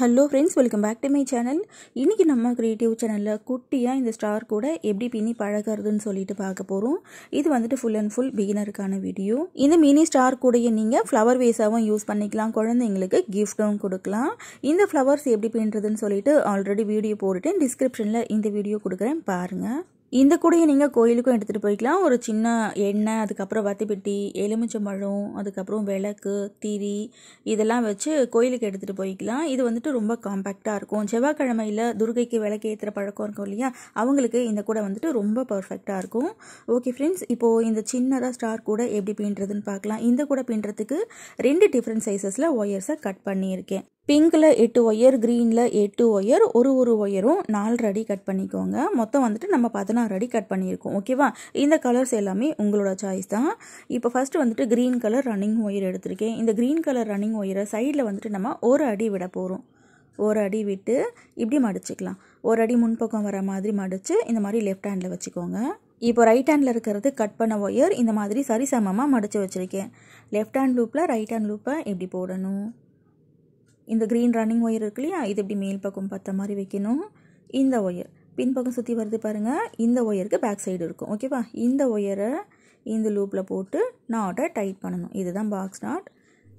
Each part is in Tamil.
hello friends welcome back to my channel இன்றைக்கி நம்ம க்ரியேட்டிவ் சேனலில் குட்டியாக இந்த ஸ்டார் கூட எப்படி பின்னி பழகிறதுன்னு சொல்லிட்டு பார்க்க போகிறோம் இது வந்துட்டு ஃபுல் அண்ட் ஃபுல் பிகினருக்கான வீடியோ இந்த மினி ஸ்டார் கூடையை நீங்கள் ஃப்ளவர் வேஸாகவும் யூஸ் பண்ணிக்கலாம் குழந்தைங்களுக்கு கிஃப்ட்டும் கொடுக்கலாம் இந்த ஃப்ளவர்ஸ் எப்படி பின்னுறதுன்னு சொல்லிட்டு ஆல்ரெடி வீடியோ போட்டுட்டு டிஸ்கிரிப்ஷனில் இந்த வீடியோ கொடுக்குறேன் பாருங்கள் இந்த கூடையை நீங்கள் கோயிலுக்கும் எடுத்துகிட்டு போய்க்கலாம் ஒரு சின்ன எண்ணெய் அதுக்கப்புறம் வத்திப்பெட்டி எலுமிச்சம்பழம் அதுக்கப்புறம் விளக்கு திரி இதெல்லாம் வச்சு கோயிலுக்கு எடுத்துகிட்டு போய்க்கலாம் இது வந்துட்டு ரொம்ப காம்பேக்டாக இருக்கும் செவ்வாய்க்கிழமையில் துர்கைக்கு விளக்கு ஏற்றுற பழக்கம் இருக்கும் இல்லையா அவங்களுக்கு இந்த கூடை வந்துட்டு ரொம்ப பர்ஃபெக்டாக இருக்கும் ஓகே ஃப்ரெண்ட்ஸ் இப்போது இந்த சின்னதாக ஸ்டார் கூட எப்படி பின்னுறதுன்னு பார்க்கலாம் இந்த கூடை பின்னுறதுக்கு ரெண்டு டிஃப்ரெண்ட் சைஸஸில் ஒயர்ஸை கட் பண்ணியிருக்கேன் பிங்க்கில் எட்டு ஒயர் க்ரீனில் எட்டு ஒயர் ஒரு ஒரு ஒயரும் நாலு அடி கட் பண்ணிக்கோங்க மொத்தம் வந்துட்டு நம்ம பதினாறு அடி கட் பண்ணியிருக்கோம் ஓகேவா இந்த கலர்ஸ் எல்லாமே உங்களோட சாய்ஸ் தான் இப்போ ஃபஸ்ட்டு வந்துட்டு க்ரீன் கலர் ரன்னிங் ஒயர் எடுத்திருக்கேன் இந்த க்ரீன் கலர் ரன்னிங் ஒயரை சைடில் வந்துட்டு நம்ம ஒரு அடி விட போகிறோம் ஒரு அடி விட்டு இப்படி மடிச்சுக்கலாம் ஒரு அடி முன்பக்கம் வர மாதிரி மடித்து இந்த மாதிரி லெஃப்ட் ஹேண்டில் வச்சுக்கோங்க இப்போ ரைட் ஹேண்டில் இருக்கிறது கட் பண்ண ஒயர் இந்த மாதிரி சரிசமமாக மடித்து வச்சுருக்கேன் லெஃப்ட் ஹேண்ட் லூப்பில் ரைட் ஹேண்ட் லூப்பை இப்படி போடணும் இந்த க்ரீன் ரன்னிங் ஒயர் இருக்கு இல்லையா இது இப்படி மேல் பக்கம் பார்த்த மாதிரி வைக்கணும் இந்த ஒயர் பின்பக்கம் சுற்றி வருது பாருங்கள் இந்த ஒயருக்கு பேக் சைடு இருக்கும் ஓகேவா இந்த ஒயரை இந்த லூப்பில் போட்டு நாட்டை டைட் பண்ணணும் இதுதான் பாக்ஸ் நாட்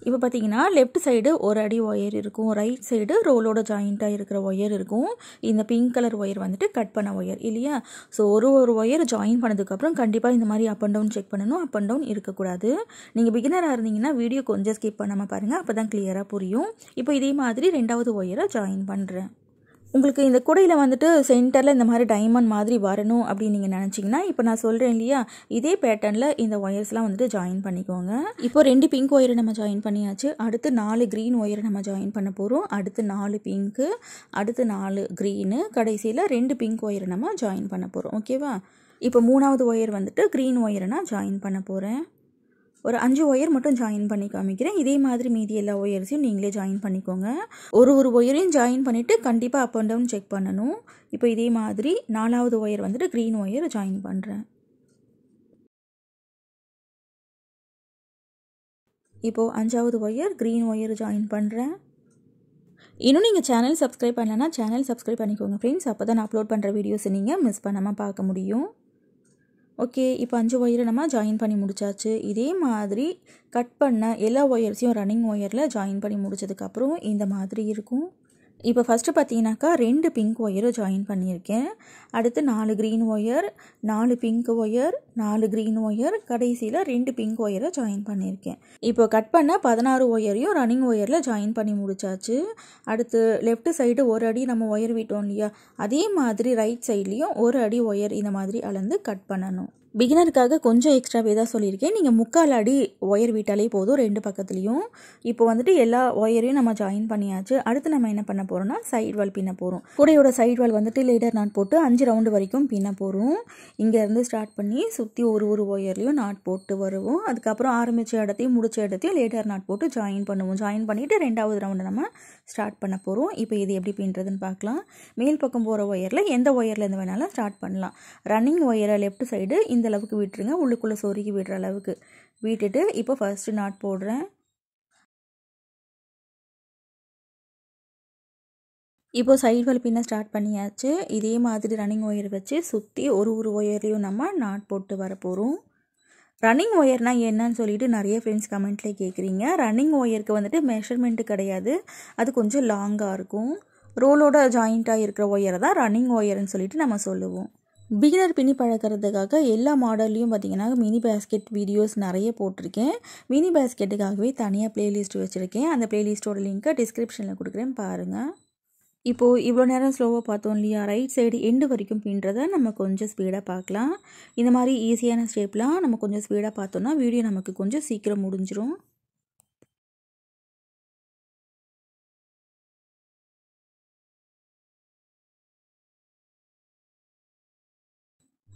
இப்போ பார்த்தீங்கன்னா லெஃப்ட் சைடு ஒரு அடி ஒயர் இருக்கும் ரைட் சைடு ரோலோட ஜாயிண்ட்டாக இருக்கிற ஒயர் இருக்கும் இந்த பிங்க் கலர் ஒயர் வந்துட்டு கட் பண்ண ஒயர் இல்லையா ஸோ ஒரு ஒரு ஒயர் ஜாயின் பண்ணதுக்கப்புறம் கண்டிப்பாக இந்த மாதிரி அப் அண்ட் டவுன் செக் பண்ணணும் அப் அண்ட் டவுன் இருக்கக்கூடாது நீங்கள் பிகினராக இருந்தீங்கன்னா வீடியோ கொஞ்சம் ஸ்கிப் பண்ணாமல் பாருங்கள் அப்போ தான் கிளியராக புரியும் இப்போ இதே மாதிரி ரெண்டாவது ஒயரை ஜாயின் பண்ணுறேன் உங்களுக்கு இந்த குடையில் வந்துட்டு சென்டரில் இந்த மாதிரி டைமண்ட் மாதிரி வரணும் அப்படின்னு நீங்கள் நினச்சிங்கன்னா இப்போ நான் சொல்கிறேன் இல்லையா இதே பேட்டர்னில் இந்த ஒயர்ஸ்லாம் வந்துட்டு ஜாயின் பண்ணிக்கோங்க இப்போ ரெண்டு பிங்க் ஒயரை நம்ம ஜாயின் பண்ணியாச்சு அடுத்து நாலு க்ரீன் ஒயரை நம்ம ஜாயின் பண்ண போகிறோம் அடுத்து நாலு பிங்க்கு அடுத்து நாலு க்ரீனு கடைசியில் ரெண்டு பிங்க் ஒயரை நம்ம ஜாயின் பண்ண போகிறோம் ஓகேவா இப்போ மூணாவது ஒயர் வந்துட்டு க்ரீன் ஒயரை நான் ஜாயின் பண்ண போகிறேன் ஒரு அஞ்சு ஒயர் மட்டும் ஜாயின் பண்ணி காமிக்கிறேன் இதே மாதிரி மீதி எல்லா ஒயர்ஸையும் நீங்களே ஜாயின் பண்ணிக்கோங்க ஒரு ஒரு ஒயரையும் ஜாயின் பண்ணிவிட்டு கண்டிப்பாக அப் அண்ட் டவுன் செக் பண்ணணும் இப்போ இதே மாதிரி நாலாவது ஒயர் வந்துட்டு க்ரீன் ஒயர் ஜாயின் பண்ணுறேன் இப்போது அஞ்சாவது ஒயர் க்ரீன் ஒயர் ஜாயின் பண்ணுறேன் இன்னும் நீங்கள் சேனல் சப்ஸ்கிரைப் பண்ணலைன்னா சேனல் சப்ஸ்கிரைப் பண்ணிக்கோங்க ஃப்ரெண்ட்ஸ் அப்போ தான் நான் அப்லோட் பண்ணுற வீடியோஸ் நீங்கள் மிஸ் பண்ணாமல் பார்க்க முடியும் ஓகே இப்போ அஞ்சு ஒயரை நம்ம ஜாயின் பண்ணி முடித்தாச்சு இதே மாதிரி கட் பண்ண எல்லா ஒயர்ஸையும் ரன்னிங் ஒயரில் ஜாயின் பண்ணி முடித்ததுக்கப்புறம் இந்த மாதிரி இருக்கும் இப்போ ஃபஸ்ட்டு பார்த்தீங்கன்னாக்கா ரெண்டு பிங்க் ஒயரும் ஜாயின் பண்ணியிருக்கேன் அடுத்து நாலு க்ரீன் ஒயர் நாலு பிங்க் ஒயர் நாலு க்ரீன் ஒயர் கடைசியில் ரெண்டு பிங்க் ஒயரை ஜாயின் பண்ணியிருக்கேன் இப்போ கட் பண்ண பதினாறு ஒயரையும் ரன்னிங் ஒயரில் ஜாயின் பண்ணி முடிச்சாச்சு அடுத்து லெஃப்ட் சைடு ஒரு அடி நம்ம ஒயர் விட்டோம் இல்லையா அதே மாதிரி ரைட் சைட்லேயும் ஒரு அடி ஒயர் இந்த மாதிரி அளந்து கட் பண்ணணும் பிகினருக்காக கொஞ்சம் எக்ஸ்ட்ராவே தான் சொல்லியிருக்கேன் நீங்கள் முக்கால் அடி ஒயர் விட்டாலே போதும் ரெண்டு பக்கத்துலேயும் இப்போ வந்துட்டு எல்லா ஒயரையும் நம்ம ஜாயின் பண்ணியாச்சு அடுத்து நம்ம என்ன பண்ண போகிறோம்னா சைட் வால் பின்ன போகிறோம் கூடையோட சைட் வால் வந்துட்டு லீடர் நாட் போட்டு அஞ்சு ரவுண்டு வரைக்கும் பின்ன போகிறோம் இங்கேருந்து ஸ்டார்ட் பண்ணி சுற்றி ஒரு ஒரு ஒயர்லேயும் நாட் போட்டு வருவோம் அதுக்கப்புறம் ஆரம்பித்த இடத்தையும் முடிச்ச இடத்தையும் லேடர் நாட் போட்டு ஜாயின் பண்ணுவோம் ஜாயின் பண்ணிவிட்டு ரெண்டாவது ரவுண்டு நம்ம ஸ்டார்ட் பண்ண போகிறோம் இப்போ இது எப்படி பின்னுறதுன்னு பார்க்கலாம் மேல் பக்கம் போகிற ஒயரில் எந்த ஒயர்லேருந்து வேணாலும் ஸ்டார்ட் பண்ணலாம் ரன்னிங் ஒயரை லெஃப்ட் சைடு இந்த அளவுக்கு விட்டுருங்க உள்ளுக்குள்ளே சொருகி விடுற அளவுக்கு விட்டுட்டு இப்போ ஃபஸ்ட்டு நாட் போடுறேன் இப்போ சைடு வலிப்பின்ன ஸ்டார்ட் பண்ணியாச்சு இதே மாதிரி ரன்னிங் ஒயர் வச்சு சுற்றி ஒரு ஒரு ஒயர்லேயும் நம்ம நாட் போட்டு வர போகிறோம் ரன்னிங் ஒயர்னா என்னன்னு சொல்லிட்டு நிறைய ஃப்ரெண்ட்ஸ் கமெண்ட்லேயே கேட்குறீங்க ரன்னிங் ஒயருக்கு வந்துட்டு மெஷர்மெண்ட்டு கிடையாது அது கொஞ்சம் லாங்காக இருக்கும் ரோலோட ஜாயிண்ட்டாக இருக்கிற ஒயரை தான் ரன்னிங் ஒயர்னு சொல்லிட்டு நம்ம சொல்லுவோம் பிகினர் பின்னி பழகிறதுக்காக எல்லா மாடல்லையும் பார்த்திங்கன்னா மினி பேஸ்கெட் வீடியோஸ் நிறைய போட்டிருக்கேன் மினி பேஸ்கெட்டுக்காகவே தனியாக பிளேலிஸ்ட் வச்சுருக்கேன் அந்த பிளேலிஸ்ட்டோட லிங்க்கை டிஸ்கிரிப்ஷனில் கொடுக்குறேன் பாருங்கள் இப்போது இவ்வளோ நேரம் ஸ்லோவாக பார்த்தோம் இல்லையா ரைட் சைடு எண்டு வரைக்கும் பின்றதை நம்ம கொஞ்சம் ஸ்பீடாக பார்க்கலாம் இந்த மாதிரி ஈஸியான ஸ்டெப்லாம் நம்ம கொஞ்சம் ஸ்பீடாக பார்த்தோன்னா வீடியோ நமக்கு கொஞ்சம் சீக்கிரம் முடிஞ்சிடும்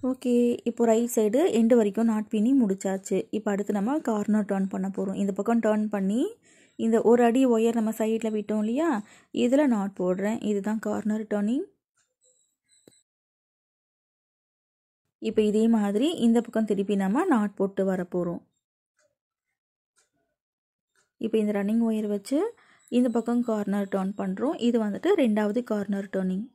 ஓகே இப்போ ரைட் சைடு எண்டு வரைக்கும் நாட் பின்னி முடித்தாச்சு இப்போ அடுத்து நம்ம கார்னர் டேர்ன் பண்ண போகிறோம் இந்த பக்கம் டேர்ன் பண்ணி இந்த ஒரு அடி ஒயர் நம்ம சைடில் விட்டோம் இல்லையா இதில் நாட் போடுறேன் இதுதான் கார்னர் டேர்னிங் இப்போ இதே மாதிரி இந்த பக்கம் திருப்பி நம்ம நாட் போட்டு வர போகிறோம் இப்போ இந்த ரன்னிங் ஒயர் வச்சு இந்த பக்கம் கார்னர் டேர்ன் பண்ணுறோம் இது வந்துட்டு ரெண்டாவது கார்னர் டேர்னிங்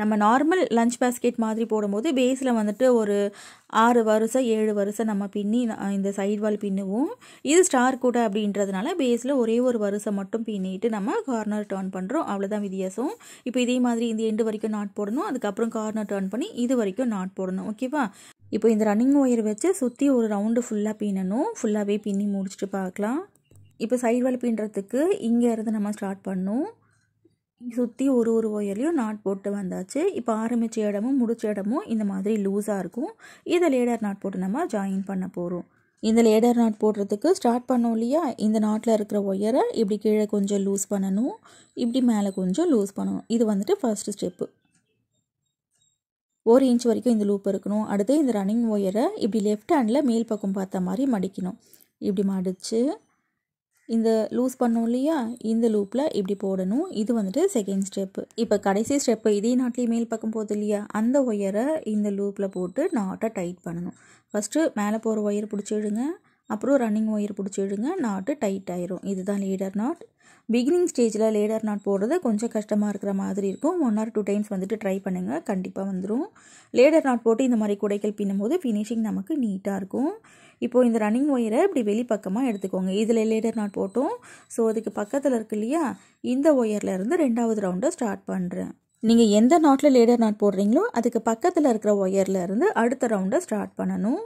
நம்ம நார்மல் லஞ்ச் பேஸ்கெட் மாதிரி போடும்போது பேஸில் வந்துட்டு ஒரு ஆறு வருஷம் ஏழு வருஷம் நம்ம பின்னி இந்த சைடு வால் பின்னுவோம் இது ஸ்டார் கூட அப்படின்றதுனால பேஸில் ஒரே ஒரு வருஷம் மட்டும் பின்னிட்டு நம்ம கார்னர் டேர்ன் பண்ணுறோம் அவ்வளோதான் வித்தியாசம் இப்போ இதே மாதிரி இந்த எண்டு வரைக்கும் நாட் போடணும் அதுக்கப்புறம் கார்னர் டேர்ன் பண்ணி இது வரைக்கும் நாட் போடணும் ஓகேவா இப்போ இந்த ரன்னிங் ஒயர் வச்சு சுற்றி ஒரு ரவுண்டு ஃபுல்லாக பின்னணும் ஃபுல்லாகவே பின்னி முடிச்சுட்டு பார்க்கலாம் இப்போ சைடு வால் பின்னுறதுக்கு இங்கேருந்து நம்ம ஸ்டார்ட் பண்ணணும் சுற்றி ஒரு ஒரு ஒயர்லையும் நாட் போட்டு வந்தாச்சு இப்போ ஆரம்பித்த இடமும் முடித்த இடமும் இந்த மாதிரி லூஸாக இருக்கும் இதை லேடர் நாட் போட்டு நம்ம ஜாயின் பண்ண போகிறோம் இந்த லேடர் நாட் போடுறதுக்கு ஸ்டார்ட் பண்ணோம் இல்லையா இந்த நாட்டில் இருக்கிற ஒயரை இப்படி கீழே கொஞ்சம் லூஸ் பண்ணணும் இப்படி மேலே கொஞ்சம் லூஸ் பண்ணணும் இது வந்துட்டு ஃபஸ்ட்டு ஸ்டெப்பு ஒரு இன்ச் வரைக்கும் இந்த லூப் இருக்கணும் அடுத்து இந்த ரன்னிங் ஒயரை இப்படி லெஃப்ட் ஹேண்டில் மேல் பக்கம் பார்த்த மாதிரி மடிக்கணும் இப்படி மடித்து இந்த லூஸ் பண்ணோம் இல்லையா இந்த லூப்பில் இப்படி போடணும் இது வந்துட்டு செகண்ட் ஸ்டெப்பு இப்போ கடைசி ஸ்டெப்பு இதே நாட்டிலே மேல் பக்கம் போகுது இல்லையா அந்த ஒயரை இந்த லூப்பில் போட்டு நாட்டை டைட் பண்ணணும் ஃபஸ்ட்டு மேலே போகிற ஒயர் பிடிச்சிடுங்க அப்புறம் ரன்னிங் ஒயர் பிடிச்சிடுங்க நாட்டு டைட் ஆயிரும் இதுதான் லீடர் நாட் பிகினிங் ஸ்டேஜில் லேடர் நாட் போடுறது கொஞ்சம் கஷ்டமாக இருக்கிற மாதிரி இருக்கும் ஒன் ஆர் டூ டைம்ஸ் வந்துட்டு ட்ரை பண்ணுங்கள் கண்டிப்பாக வந்துடும் லேடர் நாட் போட்டு இந்த மாதிரி குடைகள் பின்னும்போது ஃபினிஷிங் நமக்கு நீட்டாக இருக்கும் இப்போது இந்த ரன்னிங் ஒயரை இப்படி வெளிப்பக்கமாக எடுத்துக்கோங்க இதில் லேடர் நாட் போட்டோம் ஸோ அதுக்கு பக்கத்தில் இருக்கு இல்லையா இந்த ஒயர்லேருந்து ரெண்டாவது ரவுண்டை ஸ்டார்ட் பண்ணுறேன் நீங்கள் எந்த நாட்டில் லேடர் நாட் போடுறீங்களோ அதுக்கு பக்கத்தில் இருக்கிற ஒயர்லேருந்து அடுத்த ரவுண்டை ஸ்டார்ட் பண்ணணும்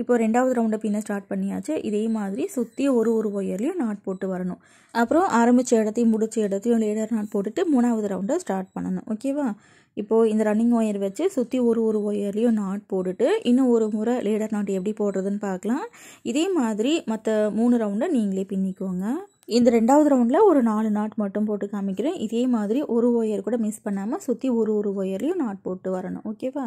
இப்போ ரெண்டாவது ரவுண்டை பின்ன ஸ்டார்ட் பண்ணியாச்சு இதே மாதிரி சுற்றி ஒரு ஒரு ஒயர்லையும் நாட் போட்டு வரணும் அப்புறம் ஆரம்பித்த இடத்தையும் முடிச்ச இடத்தையும் லேடர் நாட் போட்டுட்டு மூணாவது ரவுண்டை ஸ்டார்ட் பண்ணணும் ஓகேவா இப்போது இந்த ரன்னிங் ஒயர் வச்சு சுற்றி ஒரு ஒரு ஒயர்லேயும் நாட் போட்டுட்டு இன்னும் ஒரு முறை லேடர் நாட் எப்படி போடுறதுன்னு பார்க்கலாம் இதே மாதிரி மற்ற மூணு ரவுண்டை நீங்களே பின்னிக்கோங்க இந்த ரெண்டாவது ரவுண்டில் ஒரு நாலு நாட் மட்டும் போட்டு காமிக்கிறேன் இதே மாதிரி ஒரு ஒயர் கூட மிஸ் பண்ணாமல் சுற்றி ஒரு ஒரு ஒயர்லேயும் நாட் போட்டு வரணும் ஓகேவா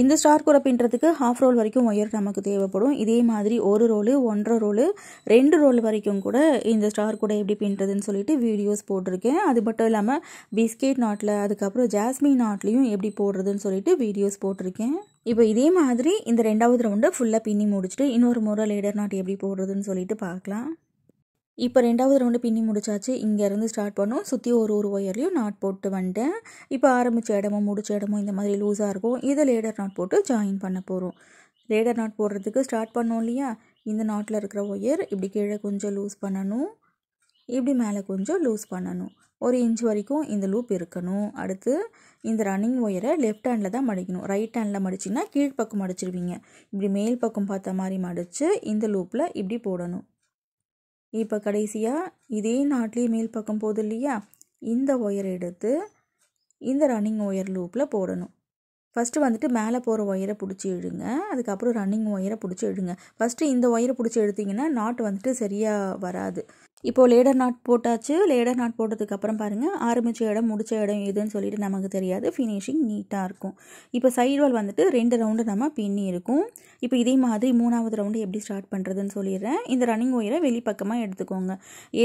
இந்த ஸ்டார் கூட பின்னுறதுக்கு ஹாஃப் ரோல் வரைக்கும் ஒயர் நமக்கு தேவைப்படும் இதே மாதிரி ஒரு ரோலு ஒன்றரை ரோலு ரெண்டு ரோல் வரைக்கும் கூட இந்த ஸ்டார் கூட எப்படி பின்னுறதுன்னு சொல்லிட்டு வீடியோஸ் போட்டிருக்கேன் அது மட்டும் இல்லாமல் பிஸ்கெட் நாட்டில் அதுக்கப்புறம் ஜாஸ்மின் நாட்லேயும் எப்படி போடுறதுன்னு சொல்லிட்டு வீடியோஸ் போட்டிருக்கேன் இப்போ இதே மாதிரி இந்த ரெண்டாவது ரவுண்டை ஃபுல்லாக பின்னி முடிச்சுட்டு இன்னொரு முறை லேடர் நாட் எப்படி போடுறதுன்னு சொல்லிட்டு பார்க்கலாம் இப்போ ரெண்டாவது ரவுண்டு பின்னி முடிச்சாச்சு இங்கேருந்து ஸ்டார்ட் பண்ணோம் சுற்றி ஒரு ஒரு ஒயர்லையும் நாட் போட்டு வந்துட்டேன் இப்போ ஆரம்பித்த இடமும் முடிச்ச இடமும் இந்த மாதிரி லூஸாக இருக்கும் இதை லேடர் நாட் போட்டு ஜாயின் பண்ண போகிறோம் லேடர் நாட் போடுறதுக்கு ஸ்டார்ட் பண்ணோம் இல்லையா இந்த நாட்டில் இருக்கிற ஒயர் இப்படி கீழே கொஞ்சம் லூஸ் பண்ணணும் இப்படி மேலே கொஞ்சம் லூஸ் பண்ணணும் ஒரு இன்ச் வரைக்கும் இந்த லூப் இருக்கணும் அடுத்து இந்த ரன்னிங் ஒயரை லெஃப்ட் ஹேண்டில் தான் மடிக்கணும் ரைட் ஹேண்டில் மடிச்சின்னா கீழ்ப்பக்கம் மடிச்சிருவீங்க இப்படி மேல் பக்கம் பார்த்த மாதிரி மடித்து இந்த லூப்பில் இப்படி போடணும் இப்போ கடைசியாக இதே நாட்லேயே மேல் பக்கம் போகுது இல்லையா இந்த ஒயர் எடுத்து இந்த ரன்னிங் ஒயர் லூப்பில் போடணும் ஃபஸ்ட்டு வந்துட்டு மேலே போகிற ஒயரை பிடிச்சி இழுங்க அதுக்கப்புறம் ரன்னிங் ஒயரை பிடிச்சி இழுங்க ஃபஸ்ட்டு இந்த ஒயரை பிடிச்சி எடுத்திங்கன்னா நாட் வந்துட்டு சரியாக வராது இப்போது லேடர் நாட் போட்டாச்சு லேடர் நாட் போட்டதுக்கப்புறம் பாருங்கள் ஆரம்பித்த இடம் முடித்த இடம் எதுன்னு சொல்லிட்டு நமக்கு தெரியாது ஃபினிஷிங் நீட்டாக இருக்கும் இப்போ சைடு வால் வந்துட்டு ரெண்டு ரவுண்டு நம்ம பின்னி இருக்கும் இப்போ இதே மாதிரி மூணாவது ரவுண்டு எப்படி ஸ்டார்ட் பண்ணுறதுன்னு சொல்லிடுறேன் இந்த ரன்னிங் ஒயரை வெளிப்பக்கமாக எடுத்துக்கோங்க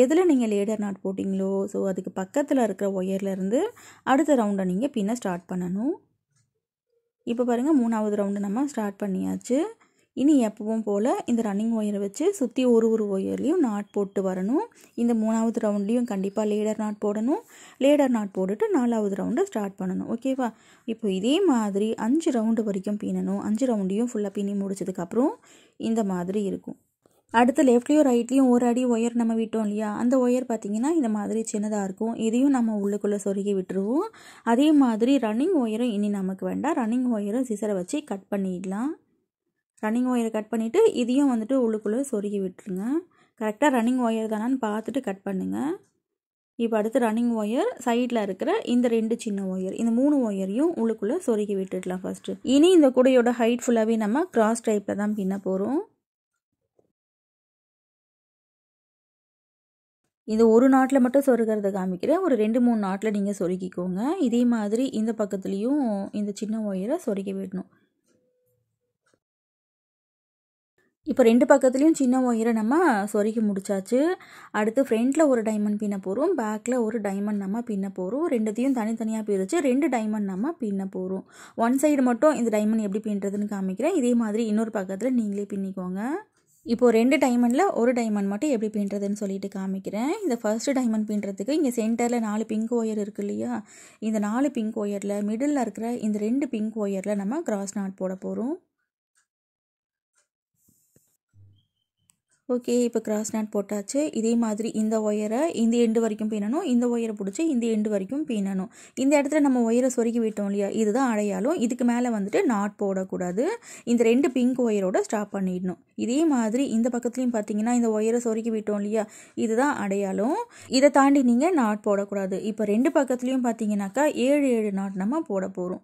எதில் நீங்கள் லேடர் நாட் போட்டிங்களோ ஸோ அதுக்கு பக்கத்தில் இருக்கிற ஒயர்லேருந்து அடுத்த ரவுண்டை நீங்கள் பின்ன ஸ்டார்ட் பண்ணணும் இப்போ பாருங்கள் மூணாவது ரவுண்டு நம்ம ஸ்டார்ட் பண்ணியாச்சு இனி எப்பவும் போல் இந்த ரன்னிங் ஒயரை வச்சு சுற்றி ஒரு ஒரு ஒயர்லேயும் நாட் போட்டு வரணும் இந்த மூணாவது ரவுண்ட்லேயும் கண்டிப்பாக லேடர் நாட் போடணும் லேடர் நாட் போட்டுட்டு நாலாவது ரவுண்டை ஸ்டார்ட் பண்ணணும் ஓகேவா இப்போ இதே மாதிரி அஞ்சு ரவுண்டு வரைக்கும் பின்னணும் அஞ்சு ரவுண்டையும் ஃபுல்லாக பின்னி முடிச்சதுக்கப்புறம் இந்த மாதிரி இருக்கும் அடுத்து லெஃப்ட்லேயும் ரைட்லேயும் ஒரு அடி ஒயர் நம்ம விட்டோம் இல்லையா அந்த ஒயர் பார்த்திங்கன்னா இந்த மாதிரி சின்னதாக இருக்கும் இதையும் நம்ம உள்ளுக்குள்ளே சொருகி விட்டுருவோம் அதே மாதிரி ரன்னிங் ஒயரும் இனி நமக்கு வேண்டாம் ரன்னிங் ஒயரும் சிசரை வச்சு கட் பண்ணிடலாம் ரன்னிங் ஒயரை கட் பண்ணிவிட்டு இதையும் வந்துட்டு உள்ளுக்குள்ளே சொருகி விட்டுருங்க கரெக்டாக ரன்னிங் ஒயர் தானான்னு பார்த்துட்டு கட் பண்ணுங்கள் இப்போ அடுத்து ரன்னிங் ஒயர் சைடில் இருக்கிற இந்த ரெண்டு சின்ன ஒயர் இந்த மூணு ஒயரையும் உள்ளுக்குள்ளே சொருகி விட்டுடலாம் ஃபஸ்ட்டு இனி இந்த கூடையோட ஹைட் ஃபுல்லாகவே நம்ம கிராஸ் டைப்பில் தான் பின்ன போகிறோம் இந்த ஒரு நாட்டில் மட்டும் சொருகிறத காமிக்கிறேன் ஒரு ரெண்டு மூணு நாட்டில் நீங்கள் சொருக்கிக்கோங்க இதே மாதிரி இந்த பக்கத்துலேயும் இந்த சின்ன ஒயரை சொருக்கி விடணும் இப்போ ரெண்டு பக்கத்துலேயும் சின்ன ஒயரை நம்ம சொருகி முடிச்சாச்சு அடுத்து ஃப்ரண்ட்டில் ஒரு டைமண்ட் பின்ன போகிறோம் பேக்கில் ஒரு டைமண்ட் நம்ம பின்ன போகிறோம் ரெண்டுத்தையும் தனித்தனியாக பிரித்து ரெண்டு டைமண்ட் நம்ம பின்ன போகிறோம் ஒன் சைடு மட்டும் இந்த டைமண்ட் எப்படி பின்னுறதுன்னு காமிக்கிறேன் இதே மாதிரி இன்னொரு பக்கத்தில் நீங்களே பின்னிக்கோங்க இப்போது ரெண்டு டைமண்டில் ஒரு டைமண்ட் மட்டும் எப்படி பின்றதுன்னு சொல்லிட்டு காமிக்கிறேன் இந்த ஃபஸ்ட்டு டைமண்ட் பின்றதுக்கு இங்கே சென்டரில் நாலு பிங்க் ஒயர் இருக்குது இல்லையா இந்த நாலு பிங்க் ஒயரில் மிடில் இருக்கிற இந்த ரெண்டு பிங்க் ஒயரில் நம்ம கிராஸ் நாட் போட போகிறோம் ஓகே இப்போ கிராஸ் நாட் போட்டாச்சு இதே மாதிரி இந்த ஒயரை இந்த எண்டு வரைக்கும் பீனணும் இந்த ஒயரை பிடிச்சி இந்த எண்டு வரைக்கும் பீனணும் இந்த இடத்துல நம்ம ஒயரை சொருகி விட்டோம் இல்லையா இதுதான் அடையாளம் இதுக்கு மேலே வந்துட்டு நாட் போடக்கூடாது இந்த ரெண்டு பிங்க் ஒயரோட ஸ்டாப் பண்ணிடணும் இதே மாதிரி இந்த பக்கத்துலையும் பார்த்தீங்கன்னா இந்த ஒயரை சொருகி விட்டோம் இல்லையா இதுதான் அடையாளம் இதை தாண்டி நீங்கள் நாட் போடக்கூடாது இப்போ ரெண்டு பக்கத்துலேயும் பார்த்தீங்கன்னாக்கா ஏழு ஏழு நாட் நம்ம போட போகிறோம்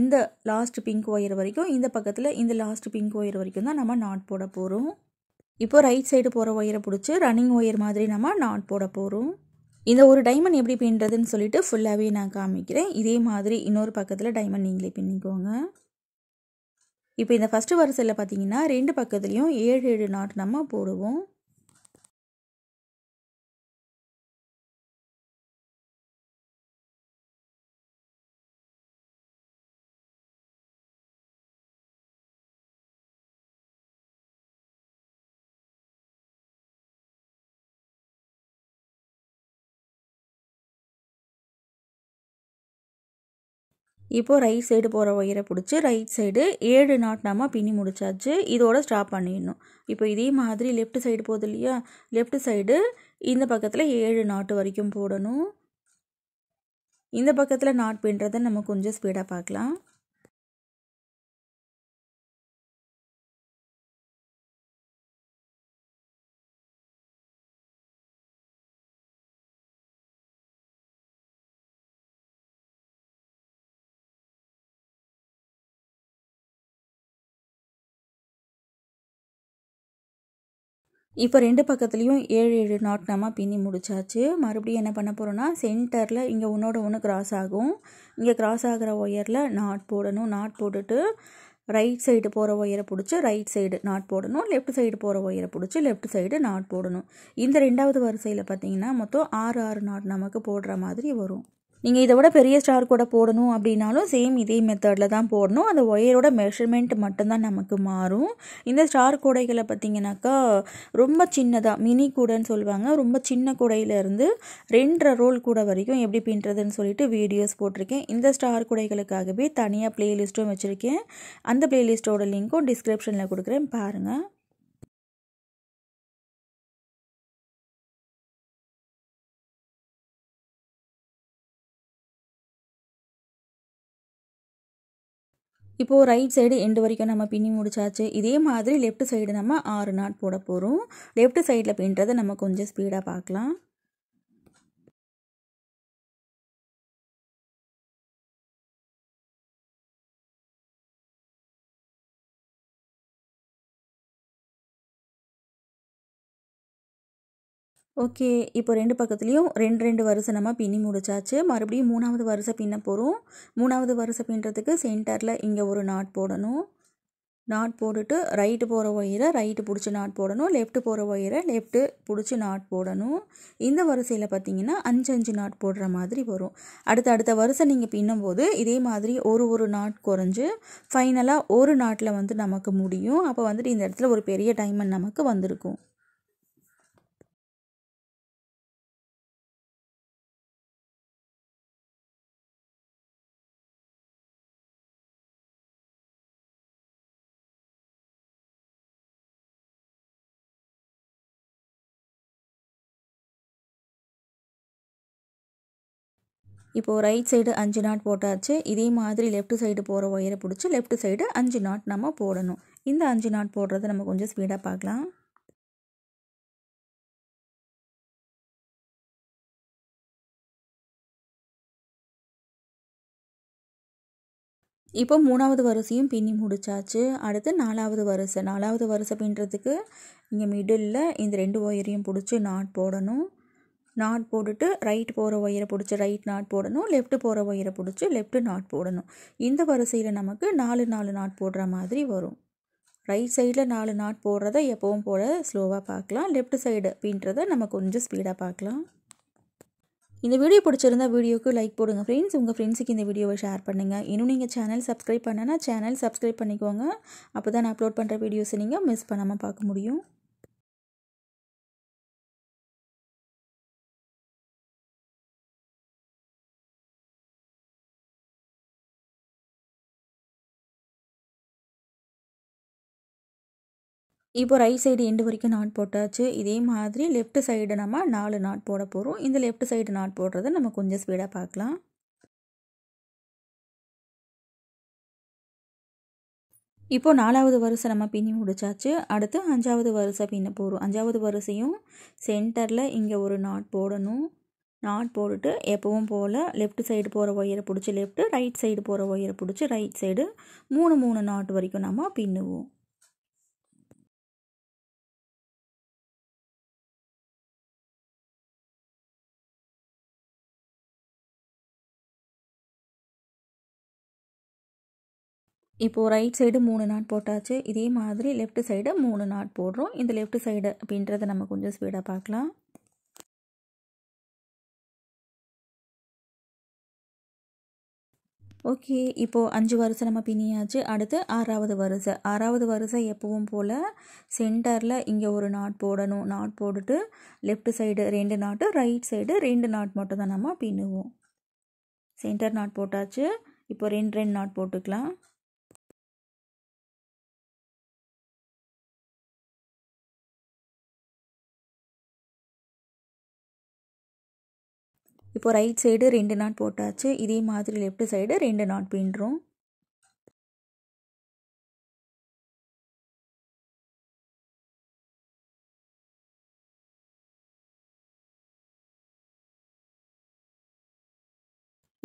இந்த லாஸ்ட் பிங்க் ஒயர் வரைக்கும் இந்த பக்கத்தில் இந்த லாஸ்ட் பிங்க் ஒயர் வரைக்கும் தான் நம்ம நாட் போட போகிறோம் இப்போ ரைட் சைடு போகிற ஒயரை பிடிச்சி ரன்னிங் ஒயர் மாதிரி நம்ம நாட் போட போகிறோம் இந்த ஒரு டைமண்ட் எப்படி பின்னுறதுன்னு சொல்லிட்டு ஃபுல்லாகவே நான் காமிக்கிறேன் இதே மாதிரி இன்னொரு பக்கத்தில் டைமண்ட் நீங்களே பின்னிக்கோங்க இப்போ இந்த ஃபஸ்ட்டு வரிசையில் பார்த்தீங்கன்னா ரெண்டு பக்கத்துலேயும் ஏழு ஏழு நாட் நம்ம போடுவோம் இப்போது ரைட் சைடு போகிற ஒயரை பிடிச்சி ரைட் சைடு ஏழு நாட் நம்ம பின்னி முடிச்சாச்சு இதோட ஸ்டாப் பண்ணிடணும் இப்போ இதே மாதிரி லெஃப்ட் சைடு போகுது இல்லையா லெஃப்ட் சைடு இந்த பக்கத்தில் ஏழு நாட்டு வரைக்கும் போடணும் இந்த பக்கத்தில் நாட் பின்னுறதை நம்ம கொஞ்சம் ஸ்பீடாக பார்க்கலாம் இப்போ ரெண்டு பக்கத்துலேயும் ஏழு ஏழு நாட் நம்ம பின்னி முடிச்சாச்சு மறுபடியும் என்ன பண்ண போகிறோன்னா சென்டரில் இங்கே உன்னோட ஒன்று கிராஸ் ஆகும் இங்கே கிராஸ் ஆகிற ஒயரில் நாட் போடணும் நாட் போட்டுட்டு ரைட் சைடு போகிற ஒயரை பிடிச்சி ரைட் சைடு நாட் போடணும் லெஃப்ட் சைடு போகிற ஒயரை பிடிச்சி லெஃப்ட் சைடு நாட் போடணும் இந்த ரெண்டாவது வரிசையில் பார்த்தீங்கன்னா மொத்தம் ஆறு ஆறு நாட் நமக்கு போடுற மாதிரி வரும் நீங்கள் இதை விட பெரிய ஸ்டார் கூட போடணும் அப்படின்னாலும் சேம் இதே மெத்தடில் தான் போடணும் அந்த ஒயரோட மெஷர்மெண்ட் மட்டும்தான் நமக்கு மாறும் இந்த ஸ்டார் கூடைகளை பார்த்திங்கனாக்கா ரொம்ப சின்னதாக மினி கூடைன்னு சொல்லுவாங்க ரொம்ப சின்ன கூடையிலேருந்து ரெண்டரை ரோல் கூட வரைக்கும் எப்படி பின்னுறதுன்னு சொல்லிட்டு வீடியோஸ் போட்டிருக்கேன் இந்த ஸ்டார் கூடைகளுக்காகவே தனியாக ப்ளேலிஸ்ட்டும் வச்சுருக்கேன் அந்த ப்ளேலிஸ்ட்டோட லிங்க்கும் டிஸ்கிரிப்ஷனில் கொடுக்குறேன் பாருங்கள் இப்போது ரைட் சைடு எண்டு வரைக்கும் நம்ம பின்னி முடிச்சாச்சு இதே மாதிரி லெஃப்ட் சைடு நம்ம ஆறு நாட் போட போகிறோம் லெஃப்ட் சைடில் பின்னுறதை நம்ம கொஞ்சம் ஸ்பீடாக பார்க்கலாம் ஓகே இப்போ ரெண்டு பக்கத்துலேயும் ரெண்டு ரெண்டு வருஷம் நம்ம பின்னி முடிச்சாச்சு மறுபடியும் மூணாவது வருஷம் பின்ன போகிறோம் மூணாவது வருஷம் பின்னுறதுக்கு சென்டரில் இங்கே ஒரு நாட் போடணும் நாட் போட்டுட்டு ரைட்டு போகிற ஒயரை ரைட்டு பிடிச்சி நாட் போடணும் லெஃப்ட்டு போகிற ஒயரை லெஃப்ட்டு பிடிச்சி நாட் போடணும் இந்த வரிசையில் பார்த்தீங்கன்னா அஞ்சு அஞ்சு நாட் போடுற மாதிரி வரும் அடுத்த அடுத்த வரிசை நீங்கள் பின்னும்போது இதே மாதிரி ஒரு ஒரு நாட் குறைஞ்சி ஃபைனலாக ஒரு நாட்டில் வந்து நமக்கு முடியும் அப்போ வந்துட்டு இந்த இடத்துல ஒரு பெரிய டைமண்ட் நமக்கு வந்திருக்கும் இப்போது ரைட் சைடு அஞ்சு நாட் போட்டாச்சு இதே மாதிரி லெஃப்ட் சைடு போகிற ஒயரை பிடிச்சி லெஃப்ட் சைடு அஞ்சு நாட் நம்ம போடணும் இந்த அஞ்சு நாட் போடுறத நம்ம கொஞ்சம் ஸ்பீடாக பார்க்கலாம் இப்போ மூணாவது வரிசையும் பின்னி முடிச்சாச்சு அடுத்து நாலாவது வரிசை நாலாவது வரிசை பின்னுறதுக்கு இங்கே மிடில் இந்த ரெண்டு ஒயரையும் பிடிச்சி நாட் போடணும் நாட் போட்டுட்டு ரைட் போகிற ஒயரை பிடிச்சி ரைட் நாட் போடணும் லெஃப்ட் போகிற ஒயரை பிடிச்சி லெஃப்ட் நாட் போடணும் இந்த வரிசையில் நமக்கு நாலு நாலு நாட் போடுற மாதிரி வரும் ரைட் சைடில் நாலு நாட் போடுறத எப்போவும் போல ஸ்லோவாக பார்க்கலாம் லெஃப்ட் சைடு அப்படின்றத நம்ம கொஞ்சம் ஸ்பீடாக பார்க்கலாம் இந்த வீடியோ பிடிச்சிருந்தா வீடியோக்கு லைக் போடுங்க ஃப்ரெண்ட்ஸ் உங்கள் ஃப்ரெண்ட்ஸுக்கு இந்த வீடியோவை ஷேர் பண்ணுங்கள் இன்னும் நீங்கள் சேனல் சப்ஸ்கிரைப் பண்ணனா சேனல் சப்ஸ்கிரைப் பண்ணிக்கோங்க அப்போ தான் நான் அப்லோட் பண்ணுற வீடியோஸை நீங்கள் மிஸ் பண்ணாமல் பார்க்க முடியும் இப்போ ரைட் சைடு எண்டு வரைக்கும் நாட் போட்டாச்சு இதே மாதிரி லெஃப்ட் சைடு நம்ம நாலு நாட் போட போகிறோம் இந்த லெஃப்ட் சைடு நாட் போடுறத நம்ம கொஞ்சம் ஸ்பீடாக பார்க்கலாம் இப்போது நாலாவது வருஷம் நம்ம பின்னி முடிச்சாச்சு அடுத்து அஞ்சாவது வருஷம் பின்ன போகிறோம் அஞ்சாவது வரிசையும் சென்டரில் இங்கே ஒரு நாட் போடணும் நாட் போட்டுட்டு எப்பவும் போல் லெஃப்ட் சைடு போகிற ஒயரை பிடிச்சி லெஃப்ட்டு ரைட் சைடு போகிற ஒயரை பிடிச்சி ரைட் சைடு மூணு மூணு நாட் வரைக்கும் நம்ம பின்னுவோம் இப்போது ரைட் சைடு மூணு நாட் போட்டாச்சு இதே மாதிரி லெஃப்ட் சைடு மூணு நாட் போடுறோம் இந்த லெஃப்ட் சைடு அப்படின்றத நம்ம கொஞ்சம் ஸ்பீடாக பார்க்கலாம் ஓகே இப்போது அஞ்சு வருஷம் நம்ம பின்னியாச்சு அடுத்து ஆறாவது வருஷம் ஆறாவது வருஷம் எப்பவும் போல் சென்டரில் இங்கே ஒரு நாட் போடணும் நாட் போட்டுட்டு லெஃப்ட் சைடு ரெண்டு நாட்டு ரைட் சைடு ரெண்டு நாட் மட்டும் தான் நம்ம பின்னுவோம் சென்டர் நாட் போட்டாச்சு இப்போ ரெண்டு ரெண்டு நாட் போட்டுக்கலாம் இப்போ ரைட் சைடு ரெண்டு நாட் போட்டாச்சு இதே மாதிரி லெஃப்ட் சைடு ரெண்டு நாட் பின்னுறோம்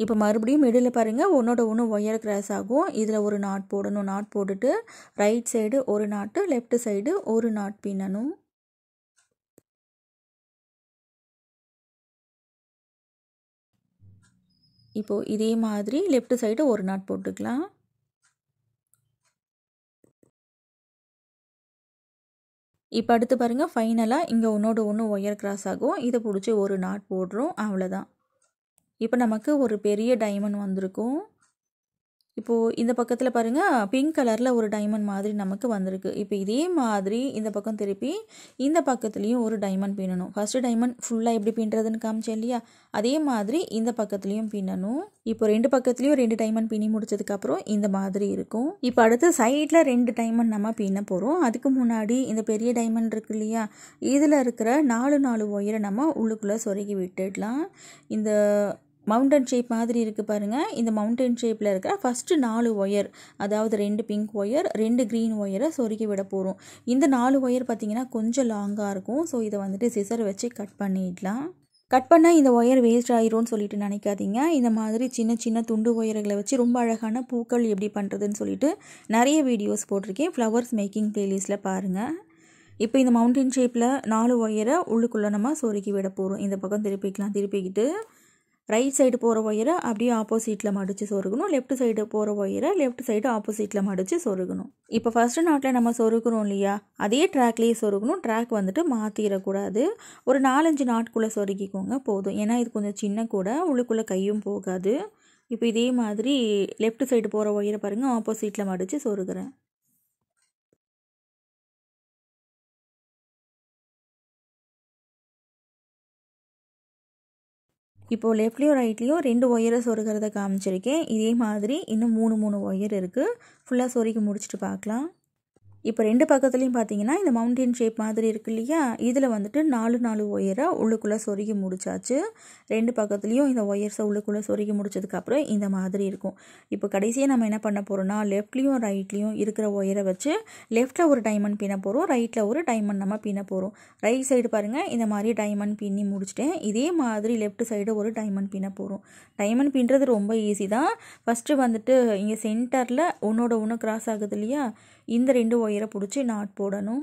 இப்போ மறுபடியும் மிடில் பாருங்கள் ஒன்றோட ஒன்று ஒயர் கிராஸ் ஆகும் இதில் ஒரு நாட் போடணும் நாட் போட்டுட்டு ரைட் சைடு ஒரு நாட்டு லெஃப்ட் சைடு ஒரு நாட் பின்னணும் இப்போது இதே மாதிரி லெஃப்ட் சைடு ஒரு நாட் போட்டுக்கலாம் இப்போ அடுத்து பாருங்கள் ஃபைனலாக இங்கே ஒன்றோட ஒன்று ஒயர் கிராஸ் ஆகும் இதை பிடிச்சி ஒரு நாட் போடுறோம் அவ்வளோதான் இப்போ நமக்கு ஒரு பெரிய டைமண்ட் வந்திருக்கும் இப்போது இந்த பக்கத்தில் பாருங்கள் பிங்க் கலரில் ஒரு டைமண்ட் மாதிரி நமக்கு வந்திருக்கு இப்போ இதே மாதிரி இந்த பக்கம் திருப்பி இந்த பக்கத்துலேயும் ஒரு டைமண்ட் பின்னணும் ஃபஸ்ட்டு டைமண்ட் ஃபுல்லாக எப்படி பின்னுறதுன்னு காமிச்சேன் இல்லையா அதே மாதிரி இந்த பக்கத்துலேயும் பின்னணும் இப்போ ரெண்டு பக்கத்துலேயும் ரெண்டு டைமண்ட் பின்னி முடிச்சதுக்கப்புறம் இந்த மாதிரி இருக்கும் இப்போ அடுத்து சைடில் ரெண்டு டைமண்ட் நம்ம பின்ன போகிறோம் அதுக்கு முன்னாடி இந்த பெரிய டைமண்ட் இருக்கு இல்லையா இதில் இருக்கிற நாலு நாலு ஒயரை நம்ம உள்ளுக்குள்ளே சொருகி விட்டுடலாம் இந்த மவுண்டன் ஷேப் மாதிரி இருக்குது பாருங்கள் இந்த மவுண்டன் ஷேப்பில் இருக்கிற ஃபஸ்ட்டு நாலு ஒயர் அதாவது ரெண்டு பிங்க் ஒயர் ரெண்டு க்ரீன் ஒயரை சொருக்கி விட போகிறோம் இந்த நாலு ஒயர் பார்த்திங்கன்னா கொஞ்சம் லாங்காக இருக்கும் ஸோ இதை வந்துட்டு சிசர் வச்சு கட் பண்ணிடலாம் கட் பண்ணால் இந்த ஒயர் வேஸ்ட் ஆயிரும்னு சொல்லிட்டு நினைக்காதீங்க இந்த மாதிரி சின்ன சின்ன துண்டு ஒயர்களை வச்சு ரொம்ப அழகான பூக்கள் எப்படி பண்ணுறதுன்னு சொல்லிட்டு நிறைய வீடியோஸ் போட்டிருக்கேன் ஃப்ளவர்ஸ் மேக்கிங் ப்ளேலிஸ்ட்டில் பாருங்கள் இப்போ இந்த மவுண்டன் ஷேப்பில் நாலு ஒயரை உள்ளுக்குள்ளே நம்ம சொருக்கி விட போகிறோம் இந்த பக்கம் திருப்பிக்கலாம் திருப்பிக்கிட்டு ரைட் சைடு போகிற ஒயரை அப்படியே ஆப்போசிட்டில் மடித்து சொருகணும் லெஃப்ட் சைடு போகிற ஒயரை லெஃப்ட் சைடு ஆப்போசிட்டில் மடித்து சொருகணும் இப்போ ஃபஸ்ட்டு நாட்டில் நம்ம சொருகிறோம் இல்லையா அதே ட்ராக்லேயே சொருகணும் ட்ராக் வந்துட்டு மாற்றிடக்கூடாது ஒரு நாலஞ்சு நாட்குள்ளே சொருகிக்கோங்க போதும் ஏன்னா இது கொஞ்சம் சின்ன கூட உள்ளுக்குள்ளே கையும் போகாது இப்போ இதே மாதிரி லெஃப்ட் சைடு போகிற ஒயரை பாருங்கள் ஆப்போசிட்டில் மடித்து சொருகிறேன் இப்போது லெஃப்ட்லேயும் ரைட்லேயும் ரெண்டு ஒயரை சொருகிறத காமிச்சிருக்கேன் இதே மாதிரி இன்னும் மூணு மூணு ஒயர் இருக்குது ஃபுல்லாக சொருகி முடிச்சுட்டு பார்க்கலாம் இப்போ ரெண்டு பக்கத்துலேயும் பார்த்தீங்கன்னா இந்த மவுண்டின் ஷேப் மாதிரி இருக்கு இல்லையா இதில் வந்துட்டு நாலு நாலு ஒயரை உள்ளுக்குள்ளே சொருகி முடிச்சாச்சு ரெண்டு பக்கத்துலேயும் இந்த ஒயர்ஸை உள்ளுக்குள்ளே சொருகி முடிச்சதுக்கப்புறம் இந்த மாதிரி இருக்கும் இப்போ கடைசியாக நம்ம என்ன பண்ண போகிறோம்னா லெஃப்ட்லேயும் ரைட்லேயும் இருக்கிற ஒயரை வச்சு லெஃப்ட்டில் ஒரு டைமண்ட் பின்ன போகிறோம் ரைட்டில் ஒரு டைமண்ட் நம்ம பின்ன போகிறோம் ரைட் சைடு பாருங்கள் இந்த மாதிரி டைமண்ட் பின்னி முடிச்சிட்டேன் இதே மாதிரி லெஃப்ட் சைடு ஒரு டைமண்ட் பின்ன போகிறோம் டைமண்ட் பின்னுறது ரொம்ப ஈஸி தான் ஃபஸ்ட்டு வந்துட்டு இங்கே சென்டரில் உன்னோட ஒன்று கிராஸ் ஆகுது இல்லையா இந்த ரெண்டு ஒயர் ஒயரை பிடிச்சி நாட் போடணும்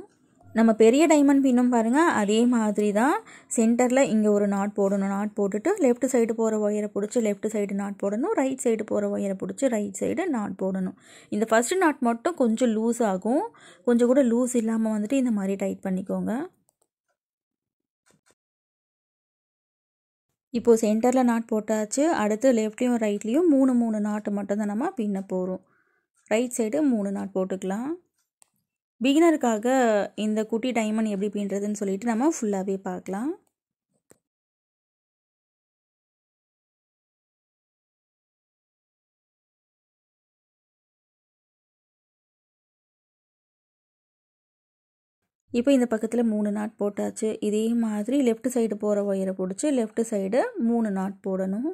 நம்ம பெரிய டைமண்ட் பின்னும் பாருங்கள் அதே மாதிரி தான் சென்டரில் இங்கே ஒரு நாட் போடணும் நாட் போட்டுட்டு லெஃப்ட் சைடு போகிற ஒயரை பிடிச்சி லெஃப்ட் சைடு நாட் போடணும் ரைட் சைடு போகிற ஒயரை பிடிச்சி ரைட் சைடு நாட் போடணும் இந்த ஃபஸ்ட்டு நாட் மட்டும் கொஞ்சம் லூஸ் ஆகும் கொஞ்சம் கூட லூஸ் இல்லாமல் வந்துட்டு இந்த மாதிரி டைட் பண்ணிக்கோங்க இப்போது சென்டரில் நாட் போட்டாச்சு அடுத்து லெஃப்ட்லேயும் ரைட்லேயும் மூணு மூணு நாட்டு மட்டும் தான் நம்ம பின்ன போகிறோம் ரைட் சைடு மூணு நாட் போட்டுக்கலாம் பிகினருக்காக இந்த குட்டி டைமண்ட் எப்படி பின்றதுன்னு சொல்லிட்டு நம்ம ஃபுல்லாகவே பார்க்கலாம் இப்போ இந்த பக்கத்தில் மூணு நாட் போட்டாச்சு இதே மாதிரி லெஃப்ட் சைடு போகிற ஒயரை பிடிச்சி லெஃப்ட் சைடு மூணு நாட் போடணும்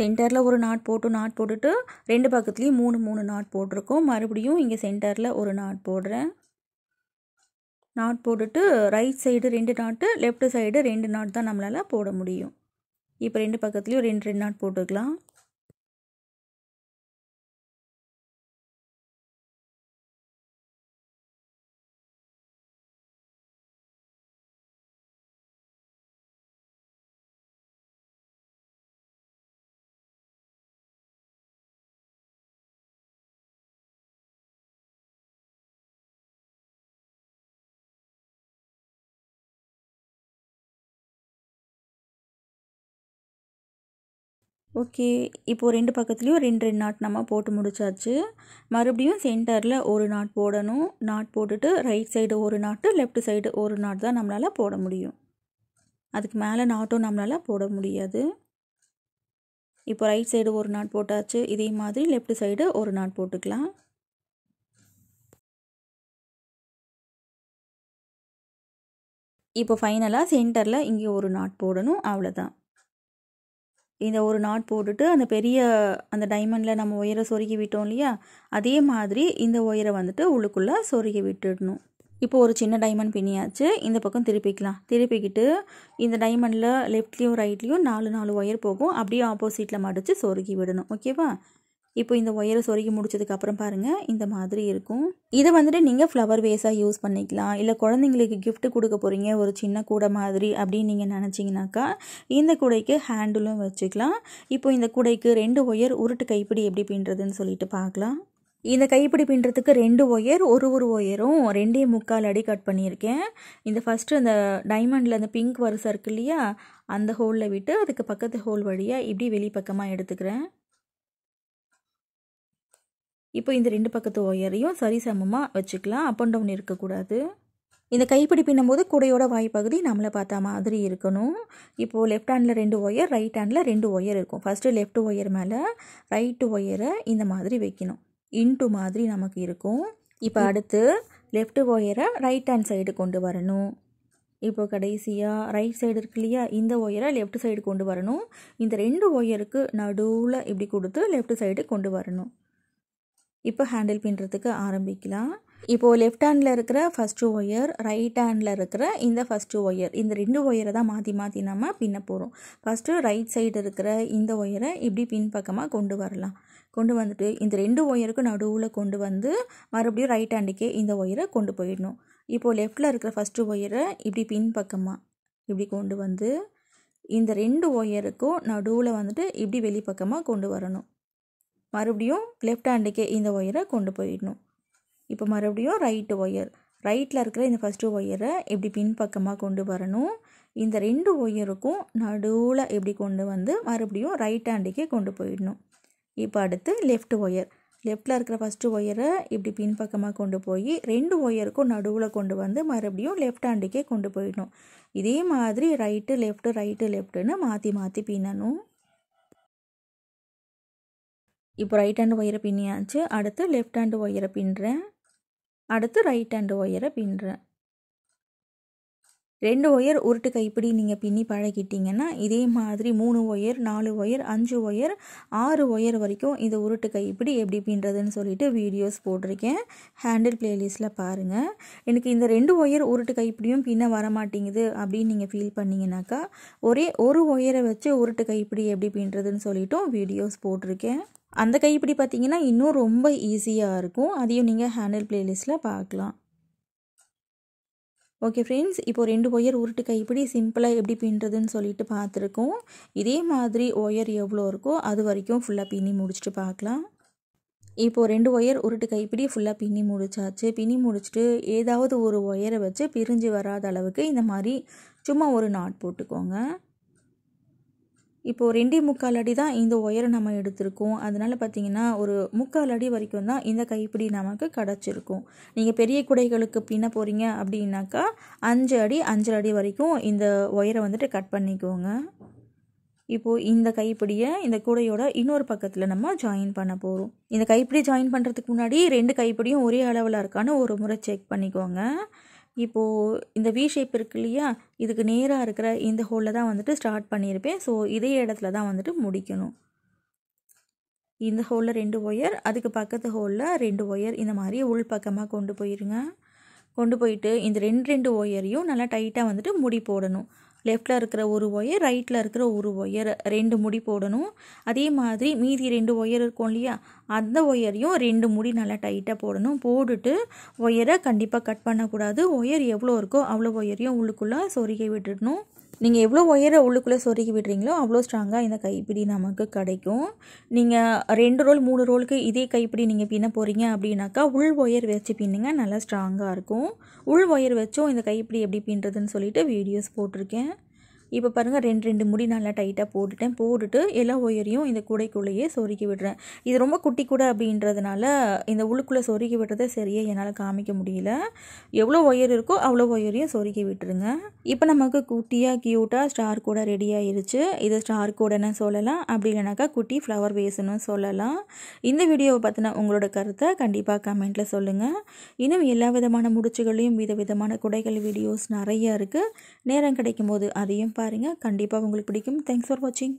சென்டரில் ஒரு நாட் போட்டு நாட் போட்டுட்டு ரெண்டு பக்கத்துலேயும் மூணு மூணு நாட் போட்டிருக்கோம் மறுபடியும் இங்கே சென்டரில் ஒரு நாட் போடுறேன் நாட் போட்டுட்டு ரைட் சைடு ரெண்டு நாட்டு லெஃப்ட் சைடு ரெண்டு நாட் தான் நம்மளால் போட முடியும் இப்போ ரெண்டு பக்கத்துலேயும் ரெண்டு ரெண்டு நாட் போட்டுக்கலாம் ஓகே இப்போது ரெண்டு பக்கத்துலேயும் ரெண்டு ரெண்டு நாட் நம்ம போட்டு முடிச்சாச்சு மறுபடியும் சென்டரில் ஒரு நாட் போடணும் நாட் போட்டுட்டு ரைட் சைடு ஒரு நாட்டு லெஃப்ட் சைடு ஒரு நாட் தான் நம்மளால் போட முடியும் அதுக்கு மேலே நாட்டும் நம்மளால் போட முடியாது இப்போ ரைட் சைடு ஒரு நாட் போட்டாச்சு இதே மாதிரி லெஃப்ட் சைடு ஒரு நாட் போட்டுக்கலாம் இப்போ ஃபைனலாக சென்டரில் இங்கே ஒரு நாட் போடணும் அவ்வளோதான் இந்த ஒரு நாட் போட்டுட்டு அந்த பெரிய அந்த டைமண்டில் நம்ம ஒயரை சொருகி விட்டோம் இல்லையா அதே மாதிரி இந்த ஒயரை வந்துட்டு உள்ளுக்குள்ளே சொருகி விட்டுடணும் இப்போ ஒரு சின்ன டைமண்ட் பின்னியாச்சு இந்த பக்கம் திருப்பிக்கலாம் திருப்பிக்கிட்டு இந்த டைமண்டில் லெஃப்ட்லேயும் ரைட்லேயும் நாலு நாலு ஒயர் போகும் அப்படியே ஆப்போசிட்டில் மடித்து சொருகி விடணும் ஓகேவா இப்போ இந்த ஒயரை சொருகி முடிச்சதுக்கப்புறம் பாருங்கள் இந்த மாதிரி இருக்கும் இதை வந்துட்டு நீங்கள் ஃப்ளவர் வேஸாக யூஸ் பண்ணிக்கலாம் இல்லை குழந்தைங்களுக்கு கிஃப்ட் கொடுக்க போகிறீங்க ஒரு சின்ன கூடை மாதிரி அப்படின்னு நீங்கள் நினச்சிங்கனாக்கா இந்த கூடைக்கு ஹேண்டிலும் வச்சுக்கலாம் இப்போ இந்த கூடைக்கு ரெண்டு ஒயர் உருட்டு கைப்பிடி எப்படி பின்னுறதுன்னு சொல்லிட்டு பார்க்கலாம் இந்த கைப்பிடி பின்னுறதுக்கு ரெண்டு ஒயர் ஒரு ஒரு ஒயரும் ரெண்டே முக்கால் அடி கட் பண்ணியிருக்கேன் இந்த ஃபஸ்ட்டு அந்த டைமண்டில் அந்த பிங்க் வரிசை இருக்கு இல்லையா அந்த ஹோலில் விட்டு அதுக்கு பக்கத்து ஹோல் வழியாக இப்படி வெளிப்பக்கமாக எடுத்துக்கிறேன் இப்போ இந்த ரெண்டு பக்கத்து ஒயரையும் சரிசமமாக வச்சுக்கலாம் அப் அண்ட் டவுன் இருக்கக்கூடாது இந்த கைப்பிடி பின்னும்போது கூடையோட வாய்ப்பகுதி நம்மளை பார்த்தா மாதிரி இருக்கணும் இப்போது லெஃப்ட் ஹேண்டில் ரெண்டு ஒயர் ரைட் ஹேண்டில் ரெண்டு ஒயர் இருக்கும் ஃபஸ்ட்டு லெஃப்ட் ஒயர் மேலே ரைட்டு ஒயரை இந்த மாதிரி வைக்கணும் இன்ட்டு மாதிரி நமக்கு இருக்கும் இப்போ அடுத்து லெஃப்ட் ஒயரை ரைட் ஹேண்ட் சைடு கொண்டு வரணும் இப்போ கடைசியாக ரைட் சைடு இருக்கு இல்லையா இந்த ஒயரை லெஃப்ட் சைடு கொண்டு வரணும் இந்த ரெண்டு ஒயருக்கு நடுவில் இப்படி கொடுத்து லெஃப்ட் சைடு கொண்டு வரணும் இப்போ ஹேண்டில் பின்னுறதுக்கு ஆரம்பிக்கலாம் இப்போது லெஃப்ட் ஹேண்டில் இருக்கிற ஃபஸ்ட்டு ஒயர் ரைட் ஹேண்டில் இருக்கிற இந்த ஃபஸ்ட்டு ஒயர் இந்த ரெண்டு ஒயரை தான் மாற்றி மாற்றி நம்ம பின்ன போகிறோம் ஃபஸ்ட்டு ரைட் சைடு இருக்கிற இந்த ஒயரை இப்படி பின்பக்கமாக கொண்டு வரலாம் கொண்டு வந்துட்டு இந்த ரெண்டு ஒயருக்கும் நடுவில் கொண்டு வந்து மறுபடியும் ரைட் ஹேண்டுக்கே இந்த ஒயரை கொண்டு போயிடணும் இப்போது லெஃப்டில் இருக்கிற ஃபஸ்ட்டு ஒயரை இப்படி பின்பக்கமாக இப்படி கொண்டு வந்து இந்த ரெண்டு ஒயருக்கும் நடுவில் வந்துட்டு இப்படி வெளிப்பக்கமாக கொண்டு வரணும் மறுபடியும் லெஃப்ட் ஹேண்டுக்கே இந்த ஒயரை கொண்டு போயிடணும் இப்போ மறுபடியும் ரைட்டு ஒயர் ரைட்டில் இருக்கிற இந்த ஃபஸ்ட்டு ஒயரை எப்படி பின்பக்கமாக கொண்டு வரணும் இந்த ரெண்டு ஒயருக்கும் நடுவில் எப்படி கொண்டு வந்து மறுபடியும் ரைட் ஹேண்டுக்கே கொண்டு போயிடணும் இப்போ அடுத்து லெஃப்ட் ஒயர் லெஃப்டில் இருக்கிற ஃபஸ்ட்டு ஒயரை இப்படி பின்பக்கமாக கொண்டு போய் ரெண்டு ஒயருக்கும் நடுவில் கொண்டு வந்து மறுபடியும் லெஃப்ட் ஹேண்டுக்கே கொண்டு போயிடணும் இதே மாதிரி ரைட்டு லெஃப்ட்டு ரைட்டு லெஃப்ட்டுன்னு மாற்றி மாற்றி பின்னணும் இப்போ ரைட் ஹேண்டு ஒயரை பின்னியாச்சு அடுத்து லெஃப்ட் ஹேண்டு ஒயரை பின்னுறேன் அடுத்து ரைட் ஹேண்டு ஒயரை பின்னுறேன் ரெண்டு ஒயர் உருட்டு கைப்பிடி நீங்கள் பின்னி பழகிட்டிங்கன்னா இதே மாதிரி மூணு ஒயர் நாலு ஒயர் அஞ்சு ஒயர் ஆறு ஒயர் வரைக்கும் இந்த உருட்டு கைப்பிடி எப்படி பின்னுறதுன்னு சொல்லிட்டு வீடியோஸ் போட்டிருக்கேன் ஹேண்டில் பிளேலிஸ்ட்டில் பாருங்கள் எனக்கு இந்த ரெண்டு ஒயர் உருட்டு கைப்பிடியும் பின்ன வரமாட்டேங்குது அப்படின்னு நீங்கள் ஃபீல் பண்ணிங்கனாக்கா ஒரே ஒரு ஒயரை வச்சு உருட்டு கைப்பிடி எப்படி பின்னுறதுன்னு சொல்லிட்டும் வீடியோஸ் போட்டிருக்கேன் அந்த கைப்பிடி பார்த்தீங்கன்னா இன்னும் ரொம்ப ஈஸியாக இருக்கும் அதையும் நீங்கள் ஹேண்டில் பிளேலிஸ்ட்டில் பார்க்கலாம் ஓகே ஃப்ரெண்ட்ஸ் இப்போ ரெண்டு ஒயர் உருட்டு கைப்பிடி சிம்பிளாக எப்படி பின்னுறதுன்னு சொல்லிட்டு பார்த்துருக்கோம் இதே மாதிரி ஒயர் எவ்வளோ இருக்கோ அது வரைக்கும் ஃபுல்லாக பின்னி முடிச்சுட்டு பார்க்கலாம் இப்போது ரெண்டு ஒயர் உருட்டு கைப்பிடி ஃபுல்லாக பின்னி முடிச்சாச்சு பின்னி முடிச்சுட்டு ஏதாவது ஒரு ஒயரை வச்சு பிரிஞ்சு வராத அளவுக்கு இந்த மாதிரி சும்மா ஒரு நாட் போட்டுக்கோங்க இப்போது ரெண்டே முக்கால் அடி தான் இந்த ஒயரை நம்ம எடுத்திருக்கோம் அதனால் பார்த்திங்கன்னா ஒரு முக்கால் அடி வரைக்கும் தான் இந்த கைப்பிடி நமக்கு கிடச்சிருக்கும் நீங்கள் பெரிய குடைகளுக்கு பின்ன போகிறீங்க அப்படின்னாக்கா அஞ்சு அடி அஞ்சு அடி வரைக்கும் இந்த ஒயரை வந்துட்டு கட் பண்ணிக்கோங்க இப்போது இந்த கைப்பிடியை இந்த கூடையோட இன்னொரு பக்கத்தில் நம்ம ஜாயின் பண்ண போகிறோம் இந்த கைப்பிடி ஜாயின் பண்ணுறதுக்கு முன்னாடி ரெண்டு கைப்பிடியும் ஒரே அளவில் இருக்கான்னு ஒரு முறை செக் பண்ணிக்கோங்க இப்போது இந்த வி ஷேப் இருக்கு இல்லையா இதுக்கு நேராக இருக்கிற இந்த ஹோலில் தான் வந்துட்டு ஸ்டார்ட் பண்ணியிருப்பேன் ஸோ இதே இடத்துல தான் வந்துட்டு முடிக்கணும் இந்த ஹோலில் ரெண்டு ஒயர் அதுக்கு பக்கத்து ஹோலில் ரெண்டு ஒயர் இந்த மாதிரி உள் பக்கமாக கொண்டு போயிருங்க கொண்டு போயிட்டு இந்த ரெண்டு ரெண்டு ஒயரையும் நல்லா டைட்டாக வந்துட்டு முடி போடணும் லெஃப்டில் இருக்கிற ஒரு ஒயர் ரைட்டில் இருக்கிற ஒரு ஒயர் ரெண்டு முடி போடணும் அதே மாதிரி மீதி ரெண்டு ஒயர் இருக்கும் இல்லையா அந்த ஒயரையும் ரெண்டு முடி நல்லா டைட்டாக போடணும் போட்டுட்டு ஒயரை கண்டிப்பாக கட் பண்ணக்கூடாது ஒயர் எவ்வளோ இருக்கோ அவ்வளோ ஒயரையும் உள்ளுக்குள்ளே சொருகி விட்டுடணும் நீங்கள் எவ்வளோ ஒயரை உள்ளுக்குள்ளே சொருகி விடுறீங்களோ அவ்வளோ ஸ்ட்ராங்காக இந்த கைப்பிடி நமக்கு கிடைக்கும் நீங்கள் ரெண்டு ரோல் மூணு ரோலுக்கு இதே கைப்பிடி நீங்கள் பின்ன போகிறீங்க அப்படின்னாக்கா உள் ஒயர் வச்சு பின்னுங்க நல்லா ஸ்ட்ராங்காக இருக்கும் உள் ஒயர் வச்சும் இந்த கைப்பிடி எப்படி பின்னுறதுன்னு சொல்லிட்டு வீடியோஸ் போட்டிருக்கேன் இப்போ பாருங்கள் ரெண்டு ரெண்டு முடி நல்லா டைட்டாக போட்டுட்டேன் போட்டுட்டு எல்லா ஒயரையும் இந்த கூடைக்குள்ளேயே சொருக்கி விடுறேன் இது ரொம்ப குட்டி கூடை அப்படின்றதுனால இந்த உள்ளுக்குள்ளே சொருக்கி விட்டதை சரியாக என்னால் காமிக்க முடியல எவ்வளோ ஒயர் இருக்கோ அவ்வளோ ஒயரையும் சொருக்கி விட்டுருங்க இப்போ நமக்கு குட்டியாக க்யூட்டாக ஸ்டார் கூட ரெடி ஆயிருச்சு இதை ஸ்டார் கூடன்னு சொல்லலாம் அப்படி இல்லைனாக்கா குட்டி ஃப்ளவர் வேஸ்ன்னு சொல்லலாம் இந்த வீடியோவை பற்றின உங்களோட கருத்தை கண்டிப்பாக கமெண்ட்டில் சொல்லுங்கள் இன்னும் எல்லா விதமான முடிச்சுகளையும் விதவிதமான குடைகள் வீடியோஸ் நிறையா இருக்குது நேரம் கிடைக்கும் போது அதையும் பாருங்கள் கண்டிப்பாக உங்களுக்கு பிடிக்கும் தேங்க்ஸ் ஃபார் வாட்சிங்